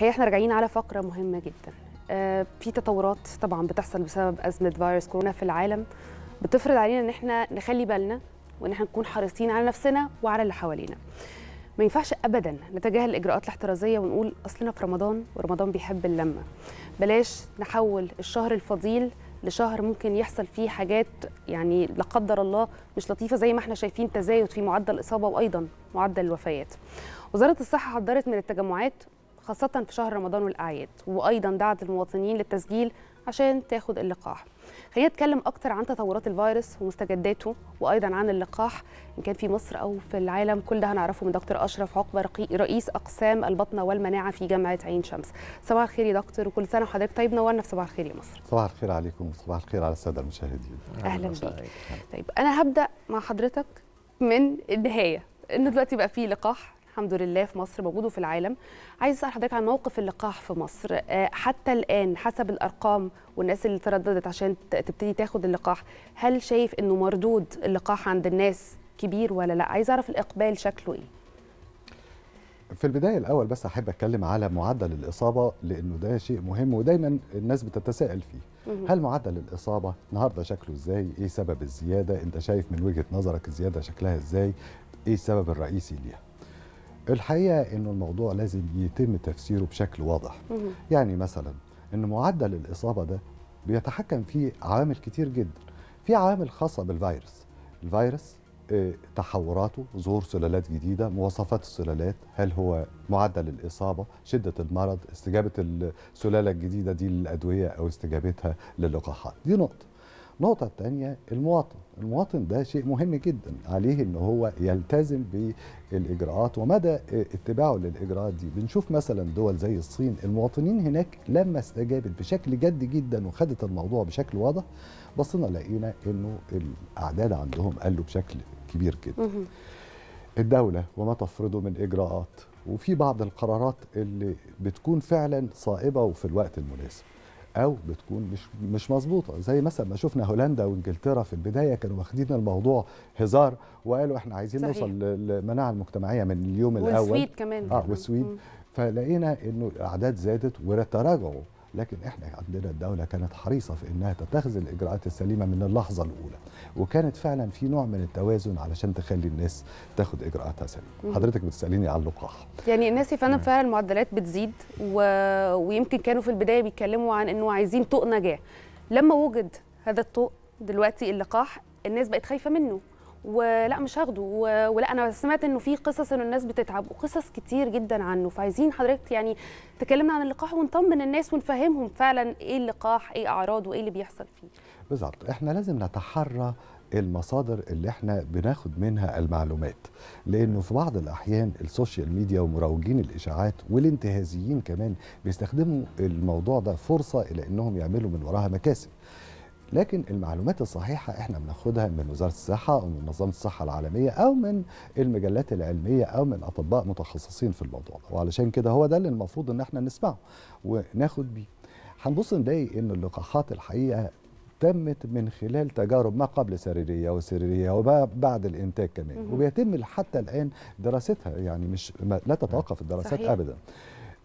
هي احنا راجعين على فقره مهمه جدا آه، في تطورات طبعا بتحصل بسبب ازمه فيروس كورونا في العالم بتفرض علينا ان احنا نخلي بالنا وان احنا نكون حريصين على نفسنا وعلى اللي حوالينا ما ينفعش ابدا نتجاهل الاجراءات الاحترازيه ونقول اصلنا في رمضان ورمضان بيحب اللمه بلاش نحول الشهر الفضيل لشهر ممكن يحصل فيه حاجات يعني لا قدر الله مش لطيفه زي ما احنا شايفين تزايد في معدل الاصابه وايضا معدل الوفيات وزاره الصحه حذرت من التجمعات خاصة في شهر رمضان والأعياد وأيضا دعت المواطنين للتسجيل عشان تاخد اللقاح خلينا نتكلم أكتر عن تطورات الفيروس ومستجداته وأيضا عن اللقاح إن كان في مصر أو في العالم كل ده هنعرفه من دكتور أشرف عقبة رئيس أقسام البطنة والمناعة في جامعة عين شمس صباح الخير يا دكتور وكل سنة وحضرتك طيب نورنا في صباح الخير يا مصر صباح الخير عليكم وصباح الخير على السادة المشاهدين أهلا بك طيب أنا هبدأ مع حضرتك من النهاية إنه دلوقتي بقى فيه لقاح الحمد لله في مصر موجود وفي العالم عايز اسال حضرتك عن موقف اللقاح في مصر آه، حتى الان حسب الارقام والناس اللي ترددت عشان تبتدي تاخد اللقاح هل شايف انه مردود اللقاح عند الناس كبير ولا لا عايز اعرف الاقبال شكله ايه في البداية الأول بس أحب أتكلم على معدل الإصابة لأنه ده شيء مهم ودايما الناس بتتساءل فيه هل معدل الإصابة النهاردة شكله إزاي؟ إيه سبب الزيادة؟ أنت شايف من وجهة نظرك الزيادة شكلها إزاي؟ إيه السبب الرئيسي ليها؟ الحقيقه انه الموضوع لازم يتم تفسيره بشكل واضح يعني مثلا ان معدل الاصابه ده بيتحكم فيه عوامل كتير جدا في عوامل خاصه بالفيروس الفيروس آه، تحوراته ظهور سلالات جديده مواصفات السلالات هل هو معدل الاصابه شده المرض استجابه السلاله الجديده دي للادويه او استجابتها للقاحات دي نقطه النقطة الثانية المواطن المواطن ده شيء مهم جدا عليه ان هو يلتزم بالاجراءات ومدى اتباعه للاجراءات دي بنشوف مثلا دول زي الصين المواطنين هناك لما استجابت بشكل جد جدا وخدت الموضوع بشكل واضح بصينا لقينا انه الاعداد عندهم قلوا بشكل كبير جدا الدولة وما تفرضه من اجراءات وفي بعض القرارات اللي بتكون فعلا صائبة وفي الوقت المناسب او بتكون مش مش مظبوطه زي مثلا ما شفنا هولندا وانجلترا في البدايه كانوا واخدين الموضوع هزار وقالوا احنا عايزين صحيح. نوصل للمناعه المجتمعيه من اليوم الاول والسويد كمان اه والسويد فلقينا انه الاعداد زادت وتراجعوا لكن احنا عندنا الدوله كانت حريصه في انها تتخذ الاجراءات السليمه من اللحظه الاولى وكانت فعلا في نوع من التوازن علشان تخلي الناس تاخد اجراءاتها سليمه حضرتك بتساليني على اللقاح يعني الناس فعلا فعلا المعدلات بتزيد و... ويمكن كانوا في البدايه بيتكلموا عن انه عايزين طوق نجاه لما وجد هذا الطوق دلوقتي اللقاح الناس بقت خايفه منه ولا مش هاخده ولا انا سمعت انه في قصص انه الناس بتتعب وقصص كتير جدا عنه فعايزين حضرتك يعني تكلمنا عن اللقاح ونطمن الناس ونفهمهم فعلا ايه اللقاح ايه اعراضه وايه اللي بيحصل فيه بالظبط احنا لازم نتحرى المصادر اللي احنا بناخد منها المعلومات لانه في بعض الاحيان السوشيال ميديا ومروجين الاشاعات والانتهازيين كمان بيستخدموا الموضوع ده فرصه الى انهم يعملوا من وراها مكاسب لكن المعلومات الصحيحة احنا بناخدها من وزارة الصحة أو من منظمة الصحة العالمية أو من المجلات العلمية أو من أطباء متخصصين في الموضوع ده وعلشان كده هو ده اللي المفروض إن احنا نسمعه وناخد بيه هنبص نلاقي إن اللقاحات الحقيقة تمت من خلال تجارب ما قبل سريرية وسريرية وما بعد الإنتاج كمان وبيتم حتى الآن دراستها يعني مش لا تتوقف الدراسات صحيح. أبدا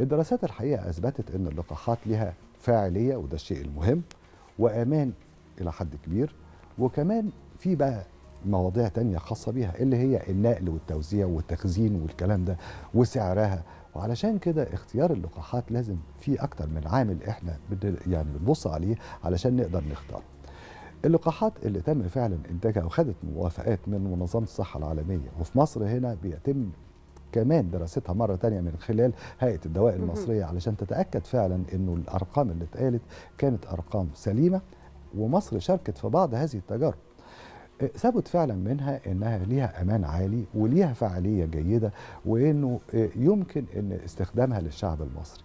الدراسات الحقيقة أثبتت أن اللقاحات لها فاعلية وده الشيء المهم وأمان إلى حد كبير وكمان في بقى مواضيع تانية خاصة بيها اللي هي النقل والتوزيع والتخزين والكلام ده وسعرها وعلشان كده اختيار اللقاحات لازم في أكتر من عامل إحنا يعني بنبص عليه علشان نقدر نختاره اللقاحات اللي تم فعلا إنتاجها وخدت موافقات من منظمة الصحة العالمية وفي مصر هنا بيتم كمان دراستها مرة تانية من خلال هيئة الدواء المصرية علشان تتأكد فعلا أنه الأرقام اللي اتقالت كانت أرقام سليمة ومصر شاركت في بعض هذه التجارب إيه، ثبت فعلا منها انها ليها امان عالي وليها فعاليه جيده وانه إيه، يمكن ان استخدامها للشعب المصري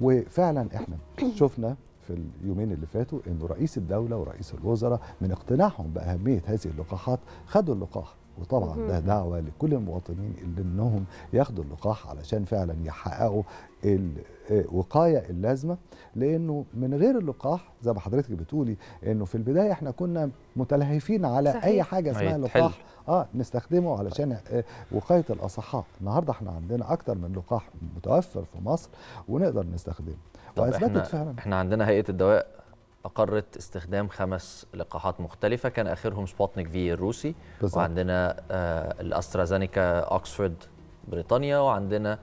وفعلا احنا شفنا في اليومين اللي فاتوا انه رئيس الدوله ورئيس الوزراء من اقتناعهم باهميه هذه اللقاحات خدوا اللقاح وطبعا ده دعوه لكل المواطنين اللي انهم ياخدوا اللقاح علشان فعلا يحققوا الوقايه اللازمه لانه من غير اللقاح زي ما حضرتك بتقولي انه في البدايه احنا كنا متلهفين على صحيح. اي حاجه اسمها طيب، لقاح اه نستخدمه علشان آه، وقايه الاصحاء النهارده احنا عندنا اكتر من لقاح متوفر في مصر ونقدر نستخدمه واثبتت فعلا احنا عندنا هيئه الدواء أقرت استخدام خمس لقاحات مختلفة كان آخرهم سبوتنيك في الروسي بالزبط. وعندنا آه، الأسترازينيكا أكسفورد بريطانيا وعندنا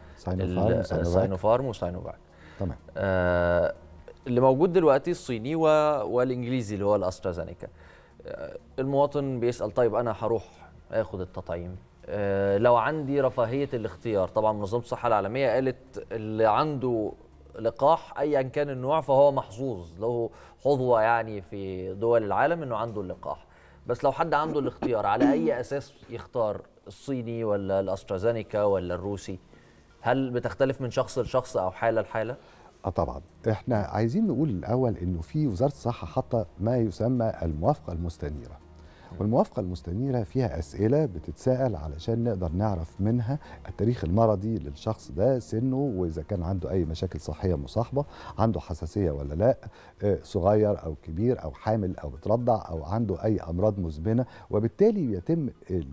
ساينوفارم وساينوفاك تمام آه اللي موجود دلوقتي الصيني و... والانجليزي اللي هو الاسترازينيكا آه، المواطن بيسال طيب انا هروح اخد التطعيم آه لو عندي رفاهيه الاختيار طبعا منظمه الصحه العالميه قالت اللي عنده لقاح ايا كان النوع فهو محظوظ له حظوه يعني في دول العالم انه عنده اللقاح بس لو حد عنده الاختيار على اي اساس يختار الصيني ولا الاسترازينيكا ولا الروسي هل بتختلف من شخص لشخص او حاله لحاله اه طبعا احنا عايزين نقول الاول انه في وزاره الصحه حاطه ما يسمى الموافقه المستنيره والموافقة المستنيرة فيها أسئلة بتتساءل علشان نقدر نعرف منها التاريخ المرضي للشخص ده سنه وإذا كان عنده أي مشاكل صحية مصاحبة عنده حساسية ولا لا آه، صغير أو كبير أو حامل أو بترضع أو عنده أي أمراض مزمنة وبالتالي يتم آه،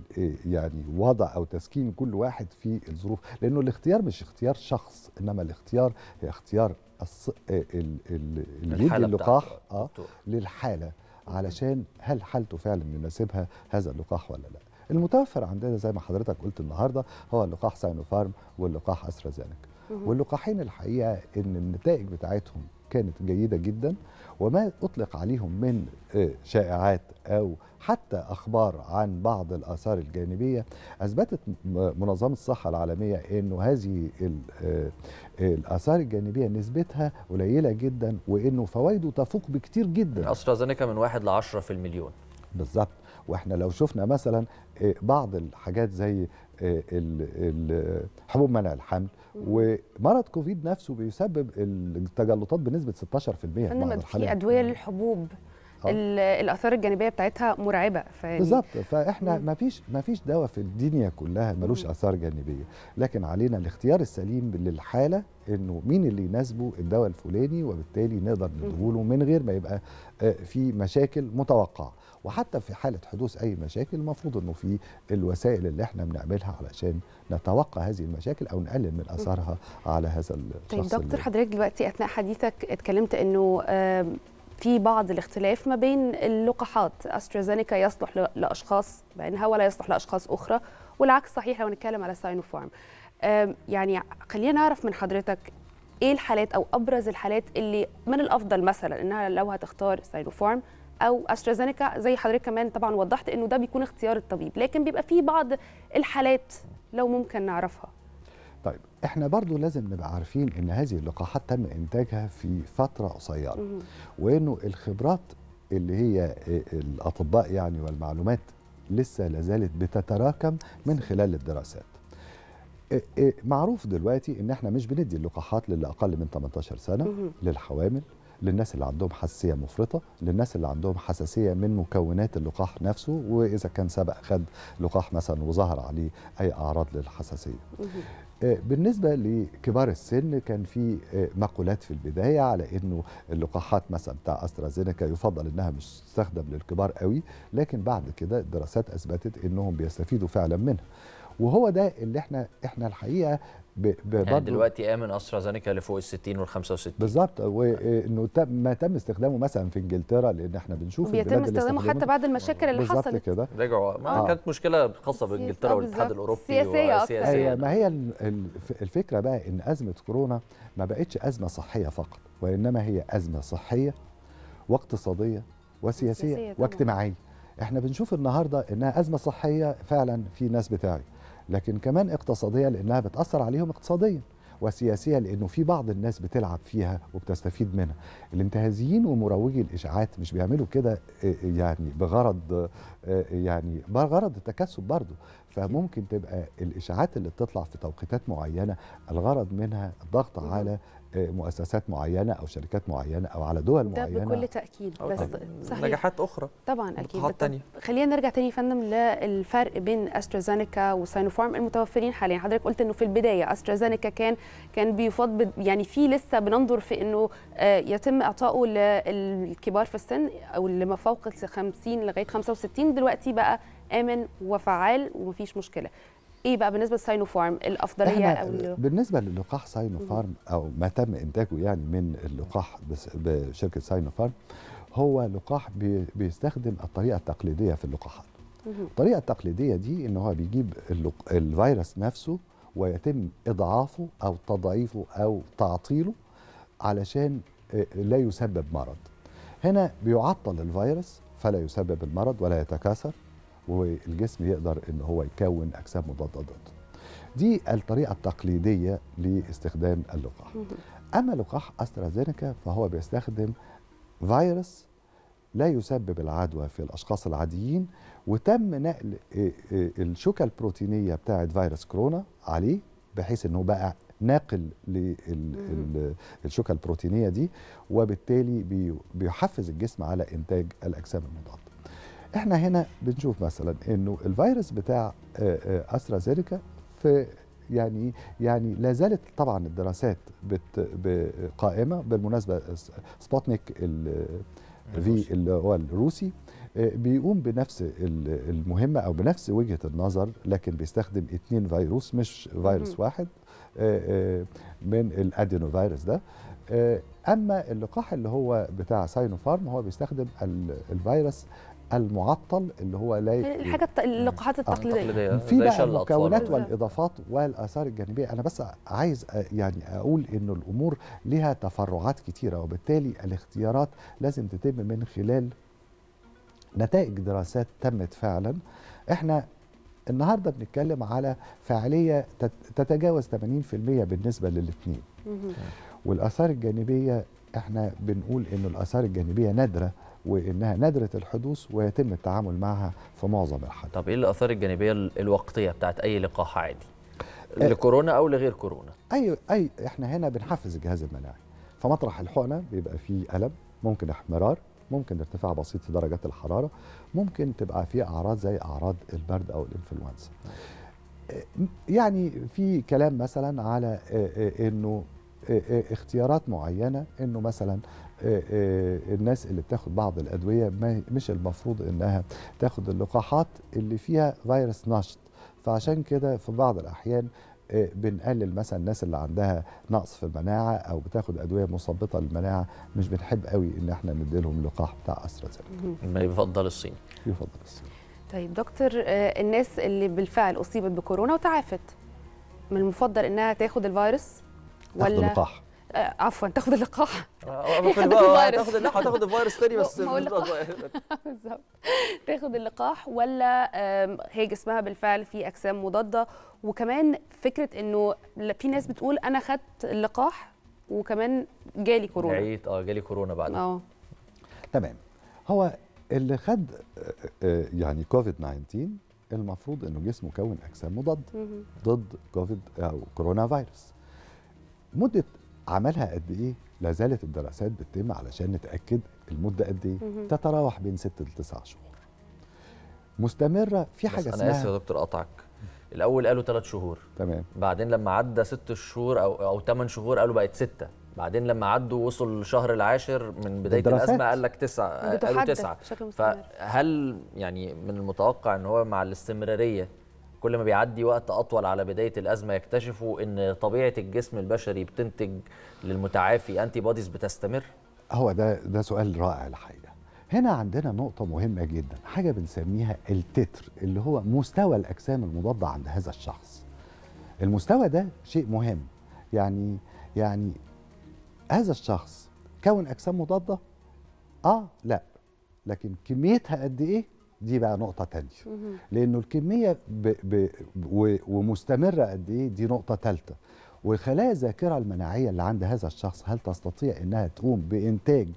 يعني وضع أو تسكين كل واحد في الظروف لأنه الاختيار مش اختيار شخص إنما الاختيار هي اختيار الص... آه، ال... ال... اللقاح آه للحاله علشان هل حالته فعلا يناسبها هذا اللقاح ولا لا المتوفر عندنا زي ما حضرتك قلت النهارده هو اللقاح ساينوفارم واللقاح استرازينيكا واللقاحين الحقيقه ان النتائج بتاعتهم كانت جيده جدا وما أطلق عليهم من شائعات أو حتى أخبار عن بعض الآثار الجانبية أثبتت منظمة الصحة العالمية أنه هذه الآثار الجانبية نسبتها قليلة جدا وأنه فوائده تفوق بكتير جدا أسترازينيكا من واحد لعشرة في المليون بالظبط واحنا لو شفنا مثلا آه، بعض الحاجات زي آه، حبوب منع الحمل ومرض كوفيد نفسه بيسبب التجلطات بنسبه 16% في بعض في ادويه للحبوب آه. الاثار الجانبيه بتاعتها مرعبه بالظبط فاحنا ما فيش ما فيش دواء في الدنيا كلها ملوش اثار جانبيه لكن علينا الاختيار السليم للحاله انه مين اللي يناسبه الدواء الفلاني وبالتالي نقدر نديهوله من غير ما يبقى آه، في مشاكل متوقعه وحتى في حاله حدوث اي مشاكل المفروض انه في الوسائل اللي احنا بنعملها علشان نتوقع هذه المشاكل او نقلل من اثارها على هذا الشخص طيب دكتور حضرتك دلوقتي اثناء حديثك اتكلمت انه في بعض الاختلاف ما بين اللقاحات استرازينيكا يصلح لاشخاص بعينها ولا يصلح لاشخاص اخرى والعكس صحيح لو نتكلم على ساينوفارم يعني خلينا نعرف من حضرتك ايه الحالات او ابرز الحالات اللي من الافضل مثلا انها لو هتختار ساينوفارم او استرازينيكا زي حضرتك كمان طبعا وضحت انه ده بيكون اختيار الطبيب لكن بيبقى في بعض الحالات لو ممكن نعرفها طيب احنا برضو لازم نبقى عارفين ان هذه اللقاحات تم انتاجها في فتره قصيره وانه الخبرات اللي هي الاطباء يعني والمعلومات لسه لازالت بتتراكم من خلال الدراسات معروف دلوقتي ان احنا مش بندي اللقاحات للي اقل من 18 سنه للحوامل للناس اللي عندهم حساسيه مفرطه للناس اللي عندهم حساسيه من مكونات اللقاح نفسه واذا كان سبق خد لقاح مثلا وظهر عليه اي اعراض للحساسيه آه، بالنسبه لكبار السن كان في آه، مقولات في البدايه على انه اللقاحات مثلا بتاع استرازينيكا يفضل انها مش تستخدم للكبار قوي لكن بعد كده الدراسات اثبتت انهم بيستفيدوا فعلا منها وهو ده اللي احنا احنا الحقيقه يعني دلوقتي امن استرازينيكا لفوق ال 60 وال 65 بالظبط وانه ما تم استخدامه مثلا في انجلترا لان احنا بنشوف بيتم استخدامه حتى بعد المشاكل اللي حصلت كده رجعوا ما آه. كانت مشكله خاصه بانجلترا آه، والاتحاد الاوروبي سياسيه سياسيه ما هي الفكره بقى ان ازمه كورونا ما بقتش ازمه صحيه فقط وانما هي ازمه صحيه واقتصاديه وسياسيه واجتماعيه احنا بنشوف النهارده انها ازمه صحيه فعلا في ناس بتعي لكن كمان اقتصادية لأنها بتأثر عليهم اقتصاديا وسياسية لأنه في بعض الناس بتلعب فيها وبتستفيد منها الانتهازيين ومروجي الإشاعات مش بيعملوا كده آه، آه، يعني بغرض آه، يعني بغرض التكسب برضه فممكن تبقى الإشاعات اللي بتطلع في توقيتات معينة الغرض منها الضغط نعم. على مؤسسات معينه او شركات معينه او على دول معينه ده بكل تاكيد بس صحيح نجاحات اخرى طبعا اكيد تانية. خلينا نرجع تاني يا فندم للفرق بين استرازينيكا وساينوفارم المتوفرين حاليا حضرتك قلت انه في البدايه استرازينيكا كان كان بيفض يعني في لسه بننظر في انه آه، يتم اعطائه للكبار في السن او اللي ما فوق 50 لغايه 65 دلوقتي بقى امن وفعال ومفيش مشكله ايه بقى بالنسبه لساينوفارم الافضليه أو بالنسبه للقاح ساينوفارم او ما تم انتاجه يعني من اللقاح بشركه ساينوفارم هو لقاح بيستخدم الطريقه التقليديه في اللقاحات الطريقه التقليديه دي ان هو بيجيب الفيروس نفسه ويتم اضعافه او تضعيفه او تعطيله علشان آه، لا يسبب مرض هنا بيعطل الفيروس فلا يسبب المرض ولا يتكاثر والجسم يقدر ان هو يكون اجسام ضد دي الطريقه التقليديه لاستخدام اللقاح اما لقاح استرازينيكا فهو بيستخدم فيروس لا يسبب العدوى في الاشخاص العاديين وتم نقل آه، آه، الشوكه البروتينيه بتاعه فيروس كورونا عليه بحيث انه بقى ناقل للشوكه البروتينيه دي وبالتالي بيحفز الجسم على انتاج الاجسام المضاده احنا هنا بنشوف مثلا انه الفيروس بتاع آه، آه، استرازينيكا في يعني يعني لا زالت طبعا الدراسات بت قائمه بالمناسبه سبوتنيك آه، في اللي هو الروسي بيقوم بنفس المهمه او بنفس وجهه النظر لكن بيستخدم اتنين فيروس مش فيروس واحد من الادينو فيروس ده اما اللقاح اللي هو بتاع ساينوفارم هو بيستخدم الفيروس المعطل اللي هو لا الحاجات آه. اللقاحات آه. التقليديه آه. في بقى المكونات أيوة. والاضافات والاثار الجانبيه انا بس عايز يعني اقول ان الامور لها تفرعات كثيره وبالتالي الاختيارات لازم تتم من خلال نتائج دراسات تمت فعلا احنا النهارده بنتكلم على فعاليه تتجاوز 80% بالنسبه للاثنين والاثار الجانبيه احنا بنقول ان الاثار الجانبيه نادره وانها نادره الحدوث ويتم التعامل معها في معظم الحالات. طب ايه الاثار الجانبيه الوقتيه بتاعت اي لقاح عادي؟ أه لكورونا او لغير كورونا؟ اي اي احنا هنا بنحفز الجهاز المناعي. فمطرح الحقنه بيبقى فيه الم، ممكن احمرار، ممكن ارتفاع بسيط في درجات الحراره، ممكن تبقى فيه اعراض زي اعراض البرد او الانفلونزا. آه، يعني في كلام مثلا على آه، آه، انه آه، آه، اختيارات معينه انه مثلا آه، الناس اللي بتاخد بعض الادويه مش المفروض انها تاخد اللقاحات اللي فيها فيروس نشط فعشان كده في بعض الاحيان بنقلل مثلا الناس اللي عندها نقص في المناعه او بتاخد ادويه مثبطه للمناعه مش بنحب قوي ان احنا نديلهم لقاح بتاع ما يفضل الصين يفضل الصين طيب دكتور الناس اللي بالفعل اصيبت بكورونا وتعافت من المفضل انها تاخد الفيروس ولا تاخد اللقاح آه، عفوا تاخد اللقاح آه، آه، تاخد اللقاح تاخد الفيروس تاني بس بالظبط تاخد اللقاح ولا هي جسمها بالفعل في اجسام مضاده وكمان فكره انه في ناس بتقول انا خدت اللقاح وكمان جالي كورونا جالي اه جالي كورونا بعد اه تمام هو اللي خد يعني كوفيد 19 المفروض انه جسمه كون اجسام مضاده ضد كوفيد او كورونا فيروس مده عملها قد ايه لا زالت الدراسات بتتم علشان نتاكد المده قد ايه تتراوح بين 6 ل 9 شهور مستمره في حاجه بس اسمها انا اسف يا دكتور قطعك الاول قالوا 3 شهور تمام بعدين لما عدى 6 شهور او او 8 شهور قالوا بقت 6 بعدين لما عدوا وصل الشهر العاشر من بدايه الدراسات. الازمه قال لك تسعه قالوا تسعه فهل يعني من المتوقع ان هو مع الاستمراريه كل ما بيعدي وقت اطول على بدايه الازمه يكتشفوا ان طبيعه الجسم البشري بتنتج للمتعافي انتي بوديز بتستمر هو ده ده سؤال رائع الحقيقه هنا عندنا نقطة مهمة جدا حاجة بنسميها التتر اللي هو مستوى الأجسام المضادة عند هذا الشخص المستوى ده شيء مهم يعني يعني هذا الشخص كون أجسام مضادة آه لا لكن كميتها قد إيه دي بقى نقطة تانية لأنه الكمية ب ب ومستمرة قد إيه دي نقطة تالتة وخلايا الذاكرة المناعية اللي عند هذا الشخص هل تستطيع إنها تقوم بإنتاج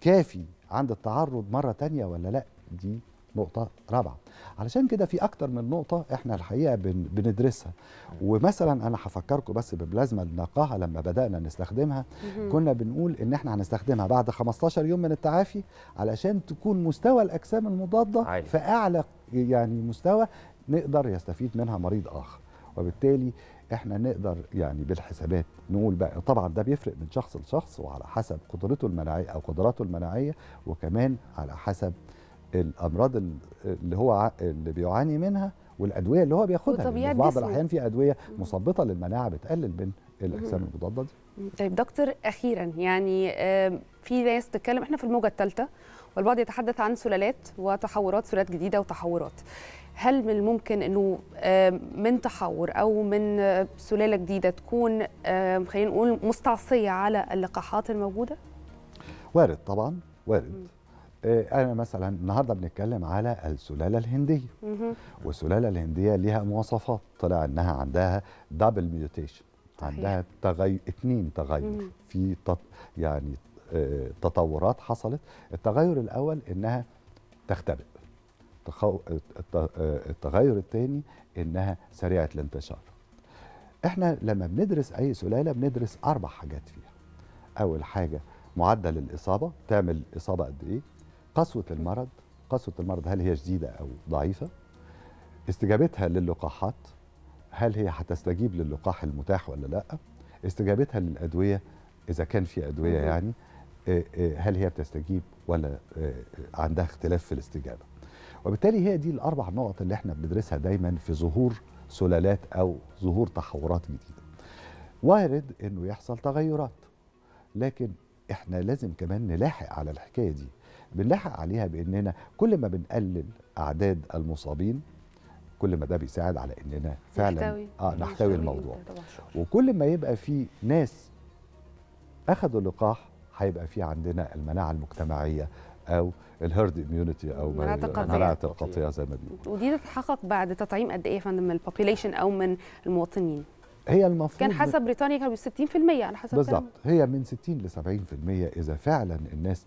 كافي عند التعرض مرة تانية ولا لأ دي نقطة رابعة علشان كده في أكتر من نقطة إحنا الحقيقة بن بندرسها ومثلا أنا هفكركم بس ببلازما النقاهة لما بدأنا نستخدمها كنا بنقول إن إحنا هنستخدمها بعد 15 يوم من التعافي علشان تكون مستوى الأجسام المضادة عالي. في أعلى يعني مستوى نقدر يستفيد منها مريض آخر وبالتالي احنا نقدر يعني بالحسابات نقول بقى طبعا ده بيفرق من شخص لشخص وعلى حسب قدرته المناعيه او قدراته المناعيه وكمان على حسب الامراض اللي هو اللي بيعاني منها والادويه اللي هو بياخدها في بعض الاحيان في ادويه مثبطه للمناعه بتقلل من الاجسام المضاده دي طيب دكتور اخيرا يعني في ناس بتتكلم احنا في الموجه الثالثه والبعض يتحدث عن سلالات وتحورات سلالات جديده وتحورات هل من الممكن انه من تحور او من سلاله جديده تكون خلينا نقول مستعصيه على اللقاحات الموجوده وارد طبعا وارد م. آه، انا مثلا النهارده بنتكلم على السلاله الهنديه والسلاله الهنديه ليها مواصفات طلع انها عندها دبل ميوتيشن عندها تغير اثنين تغير في تط... يعني آه، تطورات حصلت التغير الاول انها تختبئ تخو... آه، التغير الثاني انها سريعه الانتشار احنا لما بندرس اي سلاله بندرس اربع حاجات فيها اول حاجه معدل الاصابه تعمل اصابه قد ايه قسوة المرض قسوة المرض هل هي جديدة أو ضعيفة استجابتها للقاحات هل هي هتستجيب للقاح المتاح ولا لا استجابتها للأدوية إذا كان في أدوية يعني آه، آه، هل هي بتستجيب ولا آه، عندها اختلاف في الاستجابة وبالتالي هي دي الأربع نقط اللي احنا بندرسها دايما في ظهور سلالات أو ظهور تحورات جديدة وارد أنه يحصل تغيرات لكن احنا لازم كمان نلاحق على الحكاية دي بنلاحق عليها باننا كل ما بنقلل اعداد المصابين كل ما ده بيساعد على اننا فعلا نحتوي اه نحتوي الموضوع وكل ما يبقى في ناس اخذوا اللقاح هيبقى في عندنا المناعه المجتمعيه او الهيرد اميونيتي او مناعه القطيع زي ما بيقولوا ودي تتحقق بعد تطعيم قد ايه يا فندم من البوبيليشن او من المواطنين هي المفروض كان حسب بريطانيا كانوا 60% على حسب بالظبط هي من 60 ل 70% اذا فعلا الناس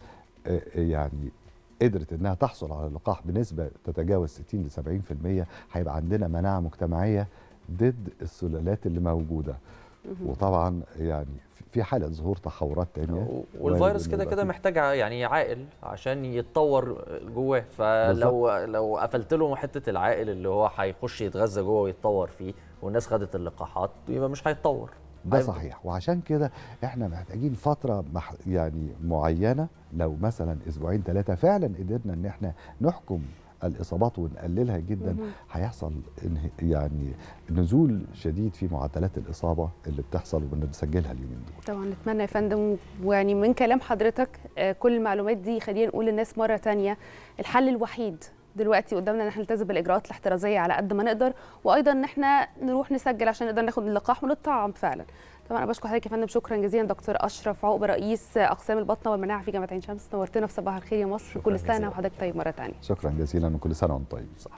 يعني قدرت انها تحصل على اللقاح بنسبه تتجاوز 60 ل 70% هيبقى عندنا مناعه مجتمعيه ضد السلالات اللي موجوده وطبعا يعني في حاله ظهور تحورات تانية والفيروس كده كده محتاج يعني عاقل عشان يتطور جواه فلو لو قفلت له حته العاقل اللي هو هيخش يتغذى جوه ويتطور فيه والناس خدت اللقاحات يبقى مش هيتطور ده أيوة. صحيح وعشان كده احنا محتاجين فتره مح يعني معينه لو مثلا اسبوعين ثلاثه فعلا قدرنا ان احنا نحكم الاصابات ونقللها جدا هيحصل يعني نزول شديد في معدلات الاصابه اللي بتحصل وبنسجلها اليومين دول. طبعا نتمنى يا فندم ويعني من كلام حضرتك آه، كل المعلومات دي خلينا نقول للناس مره ثانيه الحل الوحيد دلوقتي قدامنا ان احنا نلتزم بالاجراءات الاحترازيه على قد ما نقدر وايضا ان احنا نروح نسجل عشان نقدر ناخد اللقاح ونطعم فعلا طبعا انا بشكر حضرتك يا فندم شكرا جزيلا دكتور اشرف عقبه رئيس اقسام البطنه والمناعه في جامعه عين شمس نورتنا في صباح الخير يا مصر كل سنه وحضرتك طيب مره ثانيه شكرا جزيلا وكل سنه وانتم طيب صح.